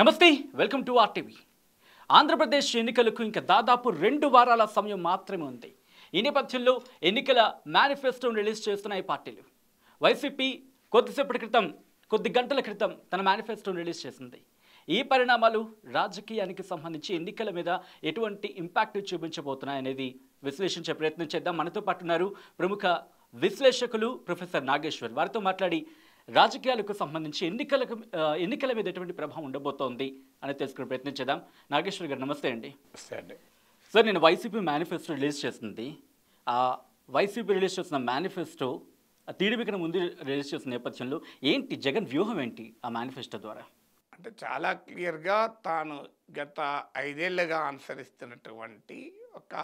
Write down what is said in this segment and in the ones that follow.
నమస్తే welcome to RTV Andhra Pradesh ఎన్నికలకు ఇంకా దాదాపు రెండు వారాల సమయం మాత్రమే ఉంది ఈ నేపథ్యంలో ఎన్నికల మేనిఫెస్టోను రిలీజ్ చేస్తున్నాయి పార్టీలు వైసీపీ కొద్దిసేపటి క్రితం కొద్ది గంటల క్రితం తన మేనిఫెస్టోను రిలీజ్ చేసింది ఈ పరిణామాలు రాజకీయానికి సంబంధించి ఎన్నికల మీద ఎటువంటి ఇంపాక్ట్ చూపించబోతున్నాయనేది విశ్లేషించే ప్రయత్నం చేద్దాం మనతో ఉన్నారు ప్రముఖ విశ్లేషకులు ప్రొఫెసర్ నాగేశ్వర్ వారితో మాట్లాడి రాజకీయాలకు సంబంధించి ఎన్నికలకు ఎన్నికల మీద ఎటువంటి ప్రభావం ఉండబోతోంది అని తెలుసుకునే ప్రయత్నం చేద్దాం నాగేశ్వర్ గారు నమస్తే అండి సార్ నేను వైసీపీ మేనిఫెస్టో రిలీజ్ చేసింది ఆ వైసీపీ రిలీజ్ చేసిన మేనిఫెస్టో టీడీపీకి ముందు రిలీజ్ చేసిన నేపథ్యంలో ఏంటి జగన్ వ్యూహం ఏంటి ఆ మేనిఫెస్టో ద్వారా అంటే చాలా క్లియర్గా తాను గత ఐదేళ్లుగా అనుసరిస్తున్నటువంటి ఒక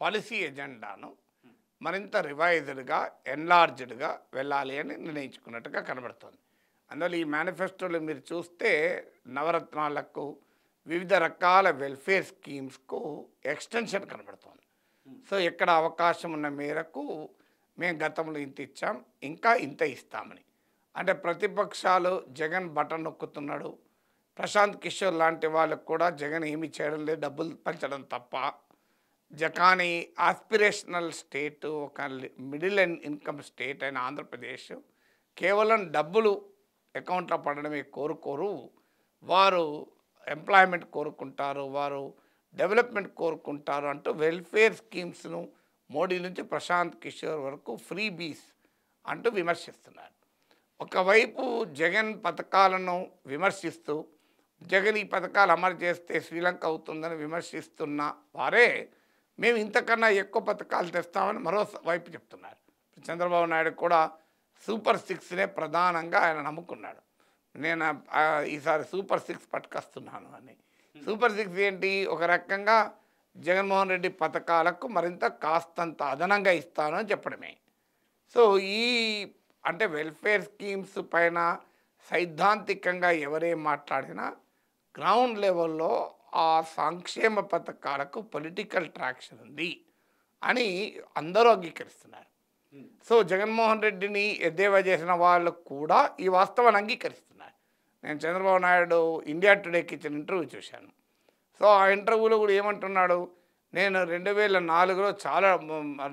పాలసీ ఎజెండాను మరింత రివైజ్డ్గా ఎన్లార్జ్డ్గా వెళ్ళాలి అని నిర్ణయించుకున్నట్టుగా కనబడుతోంది అందువల్ల ఈ మేనిఫెస్టోలో మీరు చూస్తే నవరత్నాలకు వివిధ రకాల వెల్ఫేర్ స్కీమ్స్కు ఎక్స్టెన్షన్ కనబడుతోంది సో ఇక్కడ అవకాశం ఉన్న మేరకు మేము గతంలో ఇంత ఇచ్చాం ఇంకా ఇంత ఇస్తామని అంటే ప్రతిపక్షాలు జగన్ బటన్ నొక్కుతున్నాడు ప్రశాంత్ కిషోర్ లాంటి వాళ్ళకు కూడా జగన్ ఏమి చేయడం లేదు డబ్బులు పంచడం తప్ప జకానీ ఆస్పిరేషనల్ స్టేట్ ఒక మిడిల్ అండ్ ఇన్కమ్ స్టేట్ అయిన ఆంధ్రప్రదేశ్ కేవలం డబ్బులు అకౌంట్లో పడడమే కోరుకోరు వారు ఎంప్లాయ్మెంట్ కోరుకుంటారు వారు డెవలప్మెంట్ కోరుకుంటారు అంటూ వెల్ఫేర్ స్కీమ్స్ను మోడీ నుంచి ప్రశాంత్ కిషోర్ వరకు ఫ్రీ బీస్ అంటూ విమర్శిస్తున్నారు ఒకవైపు జగన్ పథకాలను విమర్శిస్తూ జగన్ ఈ పథకాలు అమలు చేస్తే శ్రీలంక అవుతుందని విమర్శిస్తున్న వారే మేము ఇంతకన్నా ఎక్కువ పథకాలు తెస్తామని మరోవైపు చెప్తున్నారు చంద్రబాబు నాయుడు కూడా సూపర్ సిక్స్నే ప్రధానంగా ఆయన నమ్ముకున్నాడు నేను ఈసారి సూపర్ సిక్స్ పట్టుకొస్తున్నాను అని సూపర్ సిక్స్ ఏంటి ఒక రకంగా జగన్మోహన్ రెడ్డి పథకాలకు మరింత కాస్తంత అదనంగా ఇస్తాను అని చెప్పడమే సో ఈ అంటే వెల్ఫేర్ స్కీమ్స్ పైన సైద్ధాంతికంగా ఎవరే మాట్లాడినా గ్రౌండ్ లెవెల్లో ఆ సంక్షేమ పథకాలకు పొలిటికల్ ట్రాక్షన్ ఉంది అని అందరూ అంగీకరిస్తున్నారు సో జగన్మోహన్ రెడ్డిని ఎద్దేవా చేసిన వాళ్ళు కూడా ఈ వాస్తవాన్ని అంగీకరిస్తున్నారు నేను చంద్రబాబు నాయుడు ఇండియా టుడేకి ఇచ్చిన ఇంటర్వ్యూ చూశాను సో ఆ ఇంటర్వ్యూలో కూడా ఏమంటున్నాడు నేను రెండు వేల నాలుగులో చాలా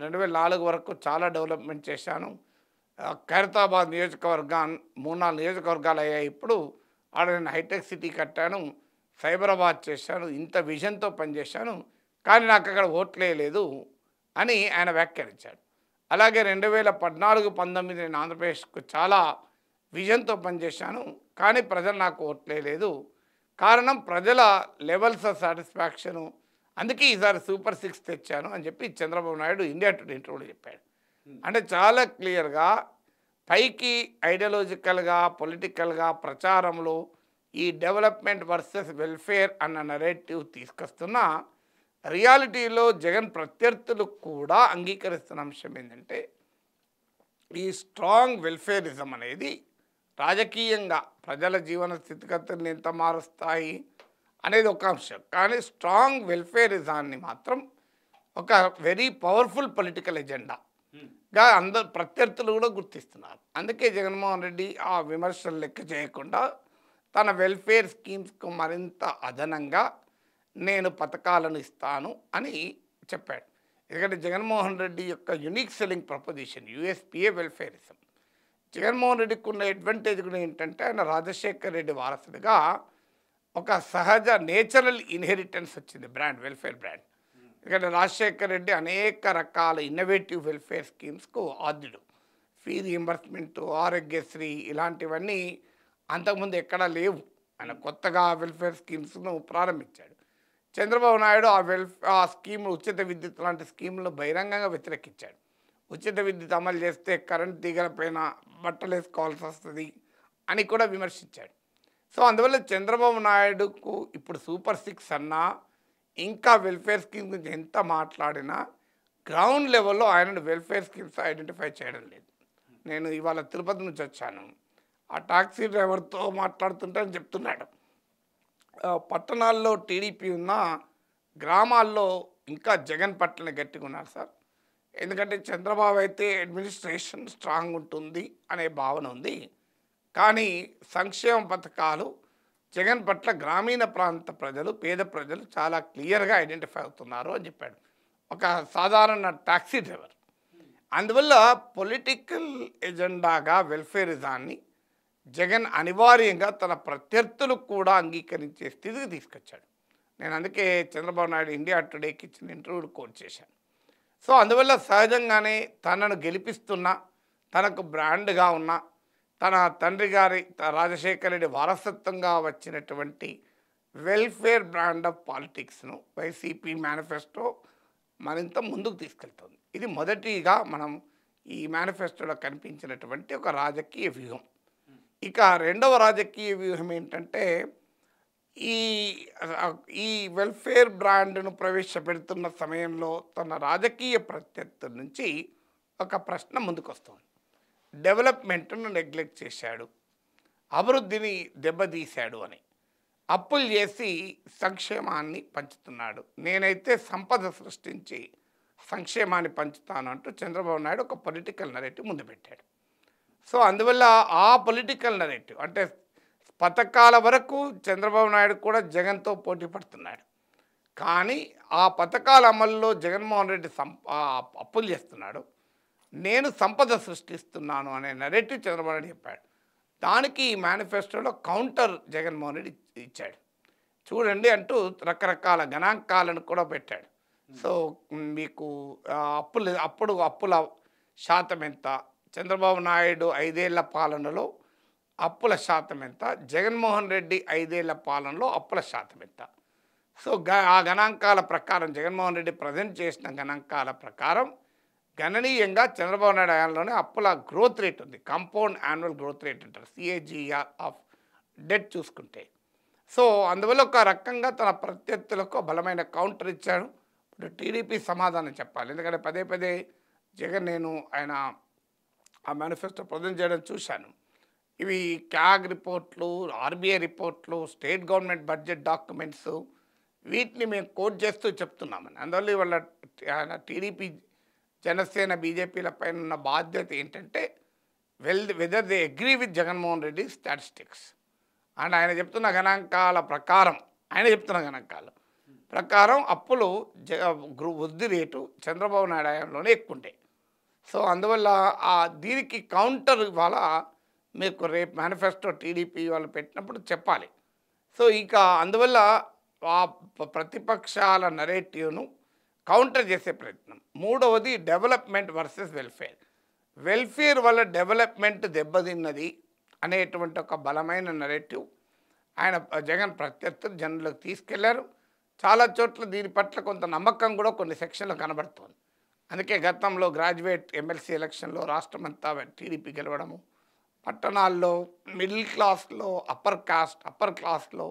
రెండు వేల నాలుగు వరకు చాలా డెవలప్మెంట్ చేశాను ఖైరతాబాద్ నియోజకవర్గా మూడు నాలుగు నియోజకవర్గాలు అయ్యాయి ఇప్పుడు ఆడ నేను హైటెక్ సిటీ కట్టాను సైబరాబాద్ చేశాను ఇంత విజన్తో పనిచేశాను కానీ నాకు అక్కడ ఓట్లే లేదు అని ఆయన వ్యాఖ్యానించాడు అలాగే రెండు వేల పద్నాలుగు పంతొమ్మిది నేను ఆంధ్రప్రదేశ్కు చాలా విజన్తో పనిచేశాను కానీ ప్రజలు నాకు ఓట్లే లేదు కారణం ప్రజల లెవెల్స్ ఆఫ్ సాటిస్ఫాక్షను అందుకే ఈసారి సూపర్ సిక్స్ తెచ్చాను అని చెప్పి చంద్రబాబు నాయుడు ఇండియా టుడే ఇంటర్వ్యూలో చెప్పాడు అంటే చాలా క్లియర్గా పైకి ఐడియాలజికల్గా పొలిటికల్గా ప్రచారంలో ఈ డెవలప్మెంట్ వర్సెస్ వెల్ఫేర్ అన్న నెరేటివ్ తీసుకొస్తున్న రియాలిటీలో జగన్ ప్రత్యర్థులు కూడా అంగీకరిస్తున్న అంశం ఏంటంటే ఈ స్ట్రాంగ్ వెల్ఫేరిజం అనేది రాజకీయంగా ప్రజల జీవన స్థితిగతులను ఎంత మారుస్తాయి అనేది ఒక అంశం కానీ స్ట్రాంగ్ వెల్ఫేరిజాన్ని మాత్రం ఒక వెరీ పవర్ఫుల్ పొలిటికల్ ఎజెండాగా అందరు ప్రత్యర్థులు కూడా గుర్తిస్తున్నారు అందుకే జగన్మోహన్ రెడ్డి ఆ విమర్శలు లెక్క చేయకుండా తన వెల్ఫేర్ స్కీమ్స్కు మరింత అదనంగా నేను పథకాలను ఇస్తాను అని చెప్పాడు ఎందుకంటే జగన్మోహన్ రెడ్డి యొక్క యునిక్ సెల్లింగ్ ప్రపోజిషన్ యుఎస్పిఏ వెల్ఫేరిజం జగన్మోహన్ రెడ్డికి ఉన్న అడ్వాంటేజ్ కూడా ఏంటంటే ఆయన రాజశేఖర్ రెడ్డి వారసుడిగా ఒక సహజ నేచురల్ ఇన్హెరిటెన్స్ వచ్చింది బ్రాండ్ వెల్ఫేర్ బ్రాండ్ ఎందుకంటే రాజశేఖర్ రెడ్డి అనేక రకాల ఇన్నోవేటివ్ వెల్ఫేర్ స్కీమ్స్కు ఆద్యుడు ఫీ రియంబర్స్మెంటు ఆరోగ్యశ్రీ ఇలాంటివన్నీ అంతకుముందు ఎక్కడా లేవు ఆయన కొత్తగా వెల్ఫేర్ స్కీమ్స్ను ప్రారంభించాడు చంద్రబాబు నాయుడు ఆ వెల్ ఆ స్కీమ్ ఉచిత విద్యుత్ లాంటి స్కీమ్లను బహిరంగంగా వ్యతిరేకించాడు ఉచిత విద్యుత్ అమలు చేస్తే కరెంట్ తీగలపైన బట్టలు వేసుకోవాల్సి వస్తుంది అని కూడా విమర్శించాడు సో అందువల్ల చంద్రబాబు నాయుడుకు ఇప్పుడు సూపర్ సిక్స్ అన్నా ఇంకా వెల్ఫేర్ స్కీమ్ గురించి ఎంత మాట్లాడినా గ్రౌండ్ లెవెల్లో ఆయన వెల్ఫేర్ స్కీమ్స్ ఐడెంటిఫై చేయడం లేదు నేను ఇవాళ తిరుపతి నుంచి వచ్చాను ఆ టాక్సీ డ్రైవర్తో మాట్లాడుతుంటే అని చెప్తున్నాడు పట్టణాల్లో టీడీపీ ఉన్న గ్రామాల్లో ఇంకా జగన్ పట్టణ గట్టిగా ఉన్నారు సార్ ఎందుకంటే చంద్రబాబు అయితే అడ్మినిస్ట్రేషన్ స్ట్రాంగ్ ఉంటుంది అనే భావన ఉంది కానీ సంక్షేమ పథకాలు జగన్ పట్ల గ్రామీణ ప్రాంత ప్రజలు పేద ప్రజలు చాలా క్లియర్గా ఐడెంటిఫై అవుతున్నారు అని చెప్పాడు ఒక సాధారణ ట్యాక్సీ డ్రైవర్ అందువల్ల పొలిటికల్ ఎజెండాగా వెల్ఫేరిజాన్ని జగన్ అనివార్యంగా తన ప్రత్యర్థులకు కూడా అంగీకరించే స్థితికి తీసుకొచ్చాడు నేను అందుకే చంద్రబాబు నాయుడు ఇండియా టుడేకి ఇచ్చిన ఇంటర్వ్యూలు కోట్ చేశాను సో అందువల్ల సహజంగానే తనను గెలిపిస్తున్న తనకు బ్రాండ్గా ఉన్న తన తండ్రి గారి రాజశేఖర రెడ్డి వారసత్వంగా వచ్చినటువంటి వెల్ఫేర్ బ్రాండ్ ఆఫ్ పాలిటిక్స్ను వైసీపీ మేనిఫెస్టో మరింత ముందుకు తీసుకెళ్తుంది ఇది మొదటిగా మనం ఈ మేనిఫెస్టోలో కనిపించినటువంటి ఒక రాజకీయ వ్యూహం ఇక రెండవ రాజకీయ వ్యూహం ఏంటంటే ఈ ఈ వెల్ఫేర్ బ్రాండ్ను ప్రవేశపెడుతున్న సమయంలో తన రాజకీయ ప్రత్యర్థుల నుంచి ఒక ప్రశ్న ముందుకొస్తుంది డెవలప్మెంట్ను నెగ్లెక్ట్ చేశాడు అభివృద్ధిని దెబ్బతీశాడు అని అప్పులు చేసి సంక్షేమాన్ని పంచుతున్నాడు నేనైతే సంపద సృష్టించి సంక్షేమాన్ని పంచుతాను అంటూ చంద్రబాబు నాయుడు ఒక పొలిటికల్ నరేటివ్ ముందు పెట్టాడు సో అందువల్ల ఆ పొలిటికల్ నెరేటివ్ అంటే పథకాల వరకు చంద్రబాబు నాయుడు కూడా జగన్తో పోటీ పడుతున్నాడు కానీ ఆ పథకాల అమల్లో జగన్మోహన్ రెడ్డి అప్పులు చేస్తున్నాడు నేను సంపద సృష్టిస్తున్నాను అనే నెరేటివ్ చంద్రబాబు నాయుడు చెప్పాడు దానికి ఈ మేనిఫెస్టోలో కౌంటర్ జగన్మోహన్ రెడ్డి ఇచ్చాడు చూడండి అంటూ రకరకాల గణాంకాలను కూడా పెట్టాడు సో మీకు అప్పులు అప్పుడు అప్పుల శాతం ఎంత చంద్రబాబు నాయుడు ఐదేళ్ల పాలనలో అప్పుల శాతం ఎంత జగన్మోహన్ రెడ్డి ఐదేళ్ల పాలనలో అప్పుల శాతం ఎంత సో ఆ గణాంకాల ప్రకారం జగన్మోహన్ రెడ్డి ప్రజెంట్ చేసిన గణాంకాల ప్రకారం గణనీయంగా చంద్రబాబు నాయుడు ఆయనలోనే అప్పుల గ్రోత్ రేట్ ఉంది కంపౌండ్ యాన్యువల్ గ్రోత్ రేట్ అంటారు సిఏజీఆర్ e ఆఫ్ డెట్ చూసుకుంటే సో అందువల్ల ఒక రకంగా తన ప్రత్యర్థులకు బలమైన కౌంటర్ ఇచ్చాడు ఇప్పుడు టీడీపీ సమాధానం చెప్పాలి ఎందుకంటే పదే పదే జగన్ నేను ఆయన ఆ మేనిఫెస్టో ప్రజెంట్ చేయడం చూశాను ఇవి క్యాగ్ రిపోర్ట్లు ఆర్బీఐ రిపోర్ట్లు స్టేట్ గవర్నమెంట్ బడ్జెట్ డాక్యుమెంట్స్ వీటిని మేము కోట్ చేస్తూ చెప్తున్నామని అందువల్ల ఇవాళ టీడీపీ జనసేన బీజేపీల పైన ఉన్న బాధ్యత ఏంటంటే well whether they agree with Jaganmohan Reddy statistics and ఆయన చెప్తున్న గణాంకాల ప్రకారం ఆయన చెప్తున్న గణాంకాలు ప్రకారం అప్పులు వృద్ధి రేటు చంద్రబాబు నాయుడు ఆయనలోనే ఎక్కువ ఉంటాయి సో అందువల్ల ఆ దీనికి కౌంటర్ ఇవాళ మీకు రేపు మేనిఫెస్టో టీడీపీ వాళ్ళు పెట్టినప్పుడు చెప్పాలి సో ఇక అందువల్ల ఆ ప్రతిపక్షాల నరేటివ్ను కౌంటర్ చేసే ప్రయత్నం మూడవది డెవలప్మెంట్ వర్సెస్ వెల్ఫేర్ వెల్ఫేర్ వల్ల డెవలప్మెంట్ దెబ్బతిన్నది అనేటువంటి ఒక బలమైన నరేటివ్ ఆయన జగన్ ప్రత్యర్థులు జనంలోకి తీసుకెళ్లారు చాలా చోట్ల దీని పట్ల కొంత నమ్మకం కూడా కొన్ని సెక్షన్లు కనబడుతోంది అందుకే గతంలో గ్రాడ్యుయేట్ ఎమ్మెల్సీ ఎలక్షన్లో రాష్ట్రం అంతా టీడీపీ గెలవడము పట్టణాల్లో మిడిల్ క్లాస్లో అప్పర్ కాస్ట్ అప్పర్ క్లాస్లో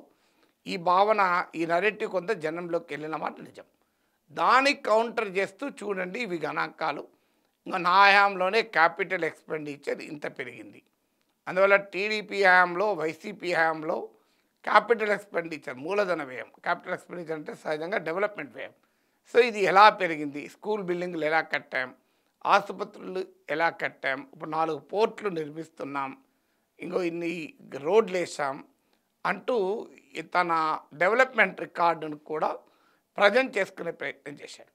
ఈ భావన ఈ నరెట్టి కొంత జనంలోకి వెళ్ళిన మాట నిజం దానికి కౌంటర్ చేస్తూ చూడండి ఇవి గణాంకాలు ఇంకా నా హయాంలోనే క్యాపిటల్ ఎక్స్పెండిచర్ ఇంత పెరిగింది అందువల్ల టీడీపీ హయాంలో వైసీపీ హయాంలో క్యాపిటల్ ఎక్స్పెండిచర్ మూలధన వ్యయం క్యాపిటల్ ఎక్స్పెండిచర్ అంటే సహజంగా డెవలప్మెంట్ వ్యయం సో ఇది ఎలా పెరిగింది స్కూల్ బిల్డింగ్లు ఎలా కట్టాం ఆసుపత్రులు ఎలా కట్టాం ఇప్పుడు నాలుగు పోర్ట్లు నిర్మిస్తున్నాం ఇంకో ఇన్ని రోడ్లు వేసాం అంటూ తన డెవలప్మెంట్ రికార్డును కూడా ప్రజెంట్ చేసుకునే ప్రయత్నం చేశాడు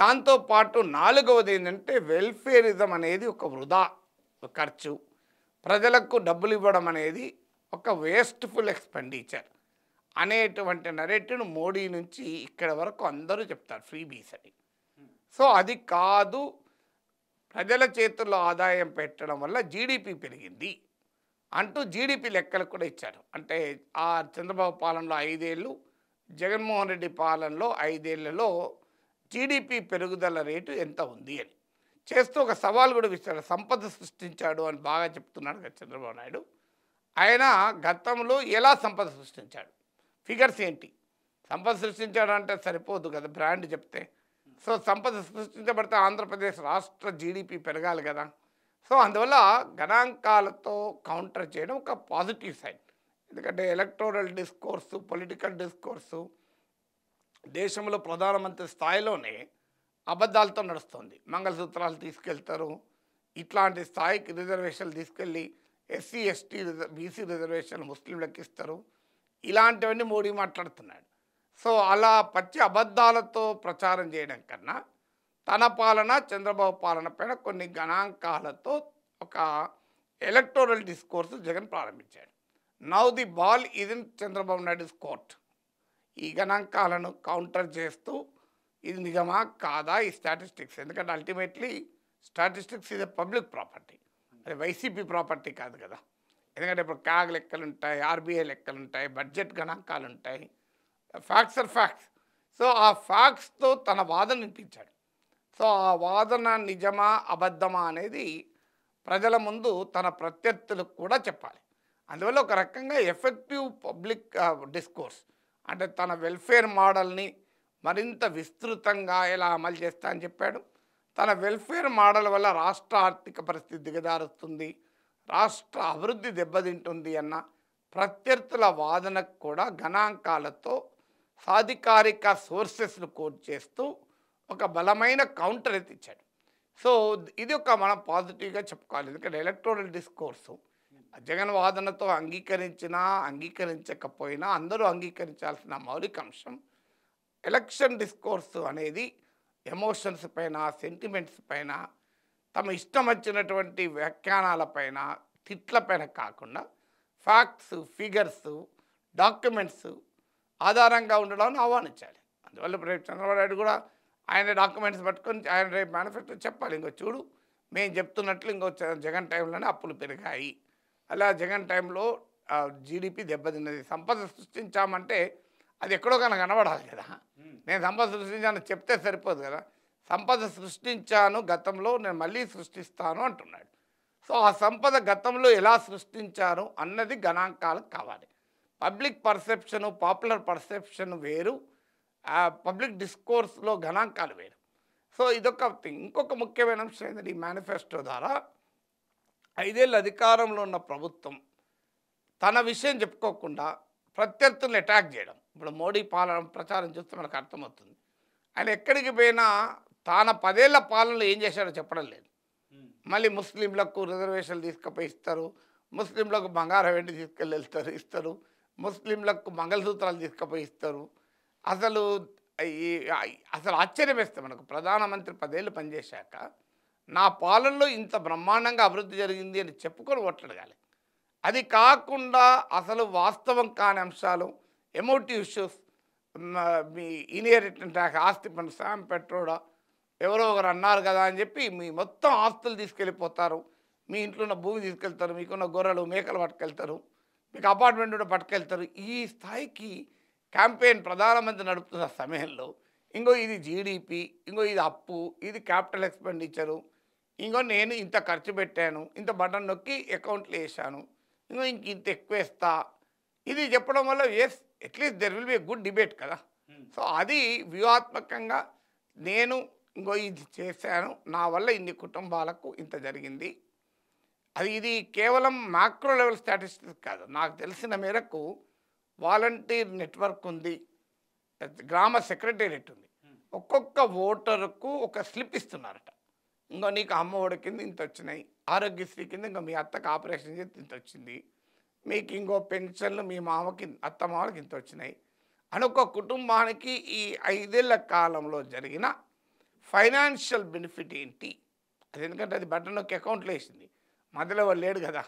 దాంతోపాటు నాలుగవది ఏంటంటే వెల్ఫేరిజం అనేది ఒక వృధా ఖర్చు ప్రజలకు డబ్బులు ఇవ్వడం అనేది ఒక వేస్ట్ఫుల్ ఎక్స్పెండిచర్ అనేటువంటి నరేటివ్ను మోడీ నుంచి ఇక్కడ వరకు అందరూ చెప్తారు ఫ్రీ బీస్ అని సో అది కాదు ప్రజల చేతుల్లో ఆదాయం పెట్టడం వల్ల జీడిపి పెరిగింది అంటూ జీడిపి లెక్కలు కూడా ఇచ్చారు అంటే ఆ చంద్రబాబు పాలనలో ఐదేళ్ళు జగన్మోహన్ రెడ్డి పాలనలో ఐదేళ్లలో జీడిపి పెరుగుదల రేటు ఎంత ఉంది అని చేస్తూ ఒక సవాల్ కూడా ఇచ్చాడు సంపద సృష్టించాడు అని బాగా చెప్తున్నాడు చంద్రబాబు నాయుడు ఆయన గతంలో ఎలా సంపద సృష్టించాడు ఫిగర్స్ ఏంటి సంపద సృష్టించాడు అంటే సరిపోదు కదా బ్రాండ్ చెప్తే సో సంపద సృష్టించబడితే ఆంధ్రప్రదేశ్ రాష్ట్ర జీడిపి పెరగాలి కదా సో అందువల్ల గణాంకాలతో కౌంటర్ చేయడం ఒక పాజిటివ్ సైడ్ ఎందుకంటే ఎలక్టోరల్ డిస్కోర్సు పొలిటికల్ డిస్కోర్సు దేశంలో ప్రధానమంత్రి స్థాయిలోనే అబద్ధాలతో నడుస్తుంది మంగళసూత్రాలు తీసుకెళ్తారు ఇట్లాంటి స్థాయికి రిజర్వేషన్లు తీసుకెళ్ళి ఎస్సీ ఎస్టీ రిజర్ బీసీ రిజర్వేషన్లు ముస్లింలకు ఇస్తారు ఇలాంటివన్నీ మోడీ మాట్లాడుతున్నాడు సో అలా పచ్చి అబద్ధాలతో ప్రచారం చేయడం కన్నా తన పాలన చంద్రబాబు పాలన పైన కొన్ని గణాంకాలతో ఒక ఎలక్టోరల్ డిస్కోర్స్ జగన్ ప్రారంభించాడు now the ball in Chandrababu Naidu court ఈ గణాంకాలను కౌంటర్ చేస్తూ ఇది నిజమా కాదా ఈ స్టాటిస్టిక్స్ ఎందుకంటే అల్టిమేట్లీ స్టాటిస్టిక్స్ ఇది పబ్లిక్ ప్రాపర్టీ అది వైసీపీ ప్రాపర్టీ కాదు కదా ఎందుకంటే ఇప్పుడు కాగ్ లెక్కలు ఉంటాయి ఆర్బీఐ లెక్కలు ఉంటాయి బడ్జెట్ గణాంకాలు ఉంటాయి ఫ్యాక్ట్స్ ఆర్ ఫ్యాక్ట్స్ సో ఆ ఫ్యాక్ట్స్తో తన వాదన వినిపించాడు సో ఆ వాదన నిజమా అబద్ధమా అనేది ప్రజల ముందు తన ప్రత్యర్థులకు కూడా చెప్పాలి అందువల్ల ఒక రకంగా ఎఫెక్టివ్ పబ్లిక్ డిస్కోర్స్ అంటే తన వెల్ఫేర్ మోడల్ని మరింత విస్తృతంగా ఎలా అమలు చేస్తా అని చెప్పాడు తన వెల్ఫేర్ మోడల్ వల్ల రాష్ట్ర ఆర్థిక పరిస్థితి దిగదారుస్తుంది రాష్ట్ర అభివృద్ధి దెబ్బతింటుంది అన్న ప్రత్యర్థుల వాదనకు కూడా గణాంకాలతో సాధికారిక సోర్సెస్ను కోర్ చేస్తూ ఒక బలమైన కౌంటర్ అయితే ఇచ్చాడు సో ఇది ఒక మనం పాజిటివ్గా చెప్పుకోవాలి ఎందుకంటే ఎలక్ట్రానిక్ డిస్కోర్సు జగన్ వాదనతో అంగీకరించినా అంగీకరించకపోయినా అందరూ అంగీకరించాల్సిన మౌలిక అంశం ఎలక్షన్ డిస్కోర్సు అనేది ఎమోషన్స్ పైన సెంటిమెంట్స్ పైన తమ ఇష్టం వచ్చినటువంటి వ్యాఖ్యానాలపైన తిట్లపైన కాకుండా ఫ్యాక్ట్స్ ఫిగర్స్ డాక్యుమెంట్స్ ఆధారంగా ఉండడం ఆహ్వానించాలి అందువల్ల రేపు చంద్రబాబు నాయుడు కూడా ఆయన డాక్యుమెంట్స్ పట్టుకొని ఆయన రేపు మేనిఫెస్టో చెప్పాలి ఇంకో చూడు మేము చెప్తున్నట్లు ఇంకో జగన్ టైంలోనే అప్పులు పెరిగాయి అలా జగన్ టైంలో జీడిపి దెబ్బతిన్నది సంపద సృష్టించామంటే అది ఎక్కడో కన్నా కనబడాలి కదా నేను సంపద సృష్టించాను చెప్తే సరిపోదు కదా సంపద సృష్టించాను గతంలో నేను మళ్ళీ సృష్టిస్తాను అంటున్నాడు సో ఆ సంపద గతంలో ఎలా సృష్టించారు అన్నది గణాంకాలకు కావాలి పబ్లిక్ పర్సెప్షను పాపులర్ పర్సెప్షన్ వేరు పబ్లిక్ డిస్కోర్స్లో గణాంకాలు వేరు సో ఇదొక థింగ్ ఇంకొక ముఖ్యమైన అంశం ఏంటంటే ఈ మేనిఫెస్టో ద్వారా ఐదేళ్ళు అధికారంలో ఉన్న ప్రభుత్వం తన విషయం చెప్పుకోకుండా ప్రత్యర్థులను అటాక్ చేయడం ఇప్పుడు మోడీ పాలన ప్రచారం చూస్తే మనకు అర్థమవుతుంది ఆయన ఎక్కడికి పోయినా తాను పదేళ్ల పాలనలో ఏం చేశాడో చెప్పడం లేదు మళ్ళీ ముస్లింలకు రిజర్వేషన్లు తీసుకుపోయి ఇస్తారు ముస్లింలకు బంగారం వెండి తీసుకెళ్ళి వెళ్తారు ఇస్తారు ముస్లింలకు మంగళసూత్రాలు తీసుకుపోయి ఇస్తారు అసలు అసలు ఆశ్చర్యం వేస్తే మనకు ప్రధానమంత్రి పదేళ్ళు పనిచేశాక నా పాలనలో ఇంత బ్రహ్మాండంగా అభివృద్ధి జరిగింది అని చెప్పుకొని ఓట్లాడాలి అది కాకుండా అసలు వాస్తవం కాని అంశాలు ఎమోటివ్ ఇష్యూస్ మీ ఇనియర్ ఆస్తి పన్ను శామ్ పెట్రోడా ఎవరో ఒకరు అన్నారు కదా అని చెప్పి మీ మొత్తం ఆస్తులు తీసుకెళ్ళిపోతారు మీ ఇంట్లో ఉన్న భూమి తీసుకెళ్తారు మీకున్న గొర్రెలు మేకలు పట్టుకెళ్తారు మీకు అపార్ట్మెంట్ కూడా పట్టుకెళ్తారు ఈ స్థాయికి క్యాంపెయిన్ ప్రధానమంత్రి నడుపుతున్న సమయంలో ఇంకో ఇది జీడిపి ఇంకో ఇది అప్పు ఇది క్యాపిటల్ ఎక్స్పెండిచరు ఇంకో నేను ఇంత ఖర్చు పెట్టాను ఇంత బటన్ నొక్కి అకౌంట్లు వేసాను ఇంకో ఇంక ఇంత ఎక్కువేస్తా ఇది చెప్పడం వల్ల yes at least there will be good debate కదా సో hmm. అది వ్యూహాత్మకంగా నేను ఇంకో ఇది చేశాను నా వల్ల ఇన్ని కుటుంబాలకు ఇంత జరిగింది అది ఇది కేవలం మ్యాక్రో లెవెల్ స్టాటిస్టిక్స్ కాదు నాకు తెలిసిన మేరకు వాలంటీర్ నెట్వర్క్ ఉంది గ్రామ సెక్రటేరియట్ ఉంది ఒక్కొక్క ఓటర్కు ఒక స్లిప్ ఇస్తున్నారట ఇంకో నీకు అమ్మఒడి కింద ఇంత వచ్చినాయి ఆరోగ్యశ్రీ కింద ఇంకో మీ అత్తకు ఆపరేషన్ చేసి ఇంత వచ్చింది మీకు ఇంకో పెన్షన్లు మీ మామకి అత్త మామకి ఇంత వచ్చినాయి అని ఒక కుటుంబానికి ఈ ఐదేళ్ల కాలంలో జరిగిన ఫైనాన్షియల్ బెనిఫిట్ ఏంటి అది ఎందుకంటే అది బటన్ నొక్కి అకౌంట్లో వేసింది మధ్యలో వాళ్ళు లేడు కదా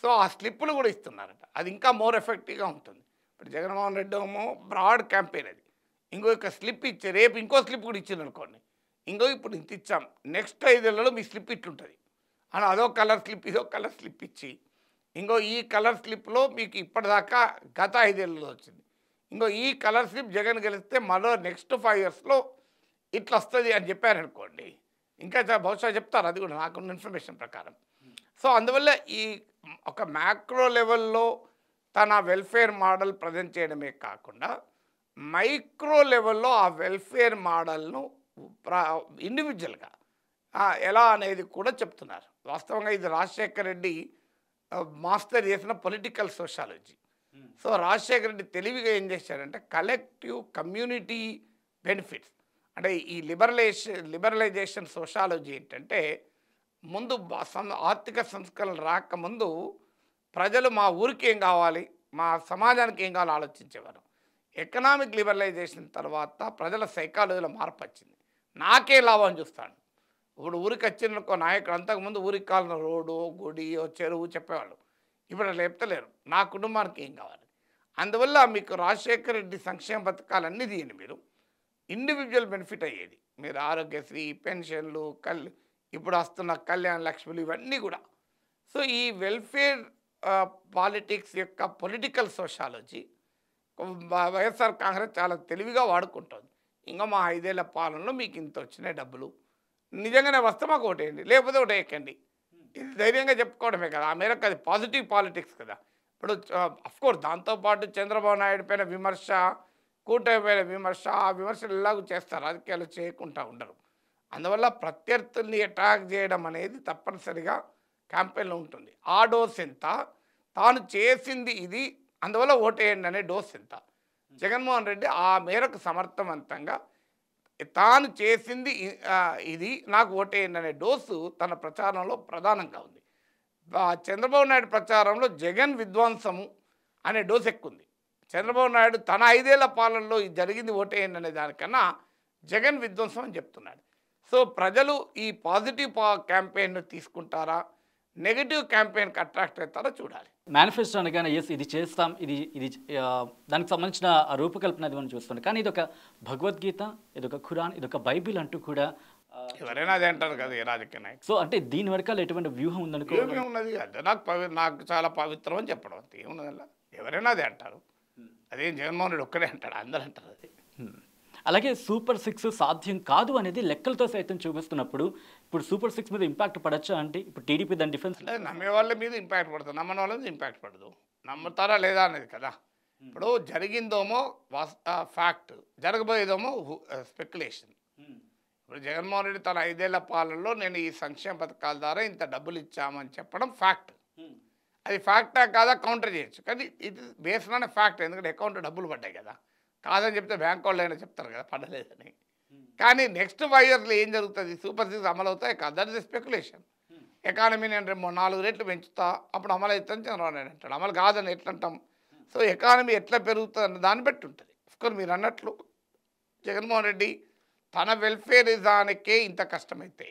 సో ఆ స్లిప్పులు కూడా ఇస్తున్నారట అది ఇంకా మోర్ ఎఫెక్టివ్గా ఉంటుంది ఇప్పుడు జగన్మోహన్ రెడ్డి ఏమో బ్రాడ్ క్యాంపెయిన్ అది ఇంకో యొక్క స్లిప్ ఇచ్చి రేపు ఇంకో స్లిప్ కూడా ఇచ్చింది అనుకోండి ఇంకో ఇప్పుడు ఇంత ఇచ్చాం నెక్స్ట్ ఐదేళ్లలో మీ స్లిప్ ఇట్లుంటుంది అని అదో కలర్ స్లిప్ ఇదో కలర్ స్లిప్ ఇచ్చి ఇంకో ఈ కలర్ స్లిప్లో మీకు ఇప్పటిదాకా గత ఐదేళ్ళలో వచ్చింది ఇంకో ఈ కలర్ స్లిప్ జగన్ గెలిస్తే మరో నెక్స్ట్ ఫైవ్ ఇయర్స్లో ఇట్లా వస్తుంది అని చెప్పారనుకోండి ఇంకా బహుశా చెప్తారు అది కూడా నాకున్న ఇన్ఫర్మేషన్ ప్రకారం సో అందువల్ల ఈ ఒక మ్యాక్రో లెవెల్లో తన వెల్ఫేర్ మోడల్ ప్రజెంట్ చేయడమే కాకుండా మైక్రో లెవెల్లో ఆ వెల్ఫేర్ మోడల్ను ఇండివిజువల్గా ఎలా అనేది కూడా చెప్తున్నారు వాస్తవంగా ఇది రాజశేఖర్ రెడ్డి మాస్టర్ చేసిన political sociology so Rajasekhara Reddy తెలివిగా ఏం చేశారంటే కలెక్టివ్ కమ్యూనిటీ బెనిఫిట్స్ అంటే ఈ లిబరలైజ్ లిబరలైజేషన్ సోషాలజీ ఏంటంటే ముందు ఆర్థిక సంస్కరణ రాకముందు ప్రజలు మా ఊరికి ఏం కావాలి మా సమాజానికి ఏం కావాలి ఆలోచించేవారు ఎకనామిక్ లిబరలైజేషన్ తర్వాత ప్రజల సైకాలజీలో మార్పు వచ్చింది నాకే లాభం చూస్తాను ఇప్పుడు ఊరికి వచ్చిన ఒక నాయకుడు అంతకుముందు ఊరికి కావాలన్న రోడ్డు గుడి చెరువు చెప్పేవాళ్ళు ఇప్పుడు లేపతలేరు నా కుటుంబానికి ఏం కావాలి అందువల్ల మీకు రాజశేఖర రెడ్డి సంక్షేమ పథకాలన్నీ తీయండి మీరు ఇండివిజువల్ బెనిఫిట్ అయ్యేది మీరు ఆరోగ్యశ్రీ పెన్షన్లు కల్ ఇప్పుడు వస్తున్న కళ్యాణ లక్ష్మిలు ఇవన్నీ కూడా సో ఈ వెల్ఫేర్ పాలిటిక్స్ యొక్క పొలిటికల్ సోషాలజీ వైఎస్ఆర్ కాంగ్రెస్ చాలా తెలివిగా వాడుకుంటుంది ఇంకా మా ఐదేళ్ల పాలనలో మీకు ఇంత వచ్చినాయి డబ్బులు నిజంగానే వస్తే మాకు ఒకటేయండి లేకపోతే ఓటేయకండి ఇది ధైర్యంగా చెప్పుకోవడమే కదా ఆ మేరకు అది పాజిటివ్ పాలిటిక్స్ కదా ఇప్పుడు అఫ్కోర్స్ దాంతోపాటు చంద్రబాబు నాయుడు పైన విమర్శ కూటమిపైన విమర్శ ఆ విమర్శలు ఎలాగూ చేస్తారు రాజకీయాలు చేయకుండా ఉండరు అందువల్ల ప్రత్యర్థుల్ని అటాక్ చేయడం అనేది తప్పనిసరిగా క్యాంపెయిన్లో ఉంటుంది ఆ డోస్ ఎంత తాను చేసింది ఇది అందువల్ల ఓటేయండి అనే డోస్ ఎంత జగన్మోహన్ రెడ్డి ఆ మేరకు సమర్థవంతంగా తాను చేసింది ఇది నాకు ఓటేయండి అనే డోసు తన ప్రచారంలో ప్రధానంగా ఉంది చంద్రబాబు నాయుడు ప్రచారంలో జగన్ విధ్వంసము అనే డోస్ ఎక్కువ ఉంది చంద్రబాబు నాయుడు తన ఐదేళ్ల పాలనలో జరిగింది ఓటేయండి అనే దానికన్నా జగన్ విధ్వంసం అని చెప్తున్నాడు సో ప్రజలు ఈ పాజిటివ్ క్యాంపెయిన్ను తీసుకుంటారా నెగిటివ్ క్యాంపెయిన్కి అట్రాక్ట్ అవుతారా చూడాలి మేనిఫెస్టో అనగానే ఎస్ ఇది చేస్తాం ఇది ఇది దానికి సంబంధించిన రూపకల్పన అది మనం చూస్తున్నాం కానీ ఇదొక భగవద్గీత ఇదొక ఖురాన్ ఇదొక బైబిల్ అంటూ కూడా ఎవరైనా అది అంటారు కదా ఏ రాజకీయ నాయకులు సో అంటే దీని వరకాల ఎటువంటి వ్యూహం ఉందనుకో ఉన్నది నాకు నాకు చాలా పవిత్రం అని చెప్పడం అంతే ఏమున్నదా ఎవరైనా అది అంటారు అదేం జగన్మోహన్ రెడ్డి ఒక్కడే అంటాడు అందరూ అంటారు అది అలాగే సూపర్ సిక్స్ సాధ్యం కాదు అనేది లెక్కలతో సైతం చూపిస్తున్నప్పుడు ఇప్పుడు సూపర్ సిక్స్ మీద ఇంపాక్ట్ పడచ్చా అంటే ఇప్పుడు టీడీపీ దాని డిఫెన్స్ నమ్మే వాళ్ళ మీద ఇంపాక్ట్ పడుతుంది నమ్మని వాళ్ళ మీద ఇంపాక్ట్ పడదు నమ్ముతారా లేదా అనేది కదా ఇప్పుడు జరిగిందోమో ఫ్యాక్ట్ జరగబోయేదేమో స్పెక్యులేషన్ ఇప్పుడు జగన్మోహన్ రెడ్డి తన ఐదేళ్ల పాలనలో నేను ఈ సంక్షేమ పథకాల ద్వారా ఇంత డబ్బులు ఇచ్చామని చెప్పడం ఫ్యాక్ట్ అది ఫ్యాక్టా కాదా కౌంటర్ చేయొచ్చు కానీ ఇది బేస్డ్ ఆన్ ఫ్యాక్ట్ ఎందుకంటే అకౌంట్ డబ్బులు పడ్డాయి కదా కాదని చెప్తే బ్యాంక్ వాళ్ళు అయినా చెప్తారు కదా పడలేదని కానీ నెక్స్ట్ ఫైవ్ ఇయర్స్లో ఏం జరుగుతుంది సూపర్ సిక్స్ అమలు అవుతాయి కదా దట్ ఇస్ స్పెక్యులేషన్ ఎకానమీని అంటే నాలుగు రేట్లు పెంచుతా అప్పుడు అమలు అవుతుందని చంద్రబాబు నాయుడు అంటాడు అమలు కాదని ఎట్లా అంటాం సో ఎకానమీ ఎట్లా పెరుగుతుంది అన్న దాన్ని బట్టి ఉంటుంది అఫ్కోర్స్ మీరు అన్నట్లు జగన్మోహన్ రెడ్డి తన వెల్ఫేర్ దానికే ఇంత కష్టమైతే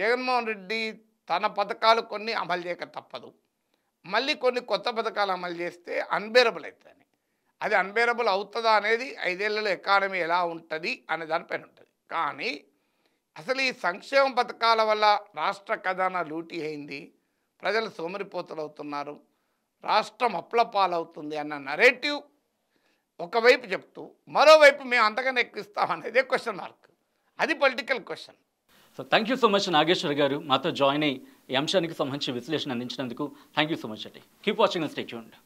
జగన్మోహన్ రెడ్డి తన పథకాలు కొన్ని అమలు చేయక తప్పదు మళ్ళీ కొన్ని కొత్త పథకాలు అమలు చేస్తే అన్బేరబుల్ అవుతుంది అది అన్బేరబుల్ అవుతుందా అనేది ఐదేళ్లలో ఎకానమీ ఎలా ఉంటుంది అనే దానిపైన ఉంటుంది కానీ అసలు ఈ సంక్షేమ పథకాల వల్ల రాష్ట్ర ఖజానా లూటీ అయింది ప్రజలు సోమరిపోతలు అవుతున్నారు రాష్ట్రం అప్లపాలవుతుంది అన్న నరేటివ్ ఒకవైపు చెప్తూ మరోవైపు మేము అంతకన్నా ఎక్కిస్తామనేదే క్వశ్చన్ మార్క్ అది political question so thank you so much Nageshwar garu మాతో జాయిన్ అయ్యి ఈ అంశానికి సంబంధించి విశ్లేషణ అందించినందుకు థ్యాంక్ యూ సో మచ్ అండి కీప్ వాచింగ్ స్టేట్ చూడండి